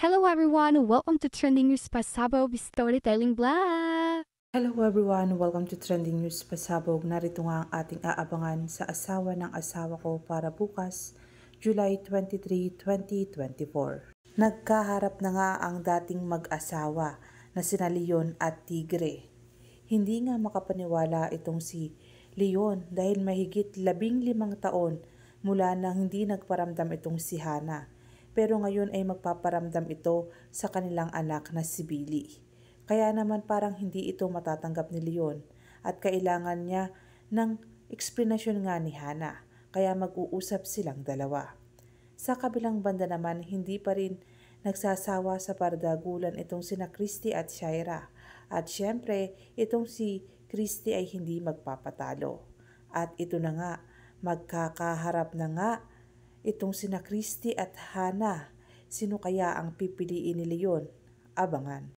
Hello everyone, welcome to Trending News Pasabog Storytelling Blog! Hello everyone, welcome to Trending News Pasabog. Narito nga ang ating aabangan sa asawa ng asawa ko para bukas, July 23, 2024. Nagkaharap na nga ang dating mag-asawa na sina Leon at Tigre. Hindi nga makapaniwala itong si Leon dahil mahigit labing limang taon mula nang hindi nagparamdam itong si Hana pero ngayon ay magpaparamdam ito sa kanilang anak na si Billy. Kaya naman parang hindi ito matatanggap ni Leon at kailangan niya ng eksplanasyon nga ni Hana kaya mag-uusap silang dalawa. Sa kabilang banda naman hindi pa rin nagsasawa sa pardagulan itong sina Christy at Shaira at syempre itong si Christy ay hindi magpapatalo. At ito na nga, magkakaharap na nga Itong sina Christy at Hana, sino kaya ang pipiliin ni Leon? Abangan.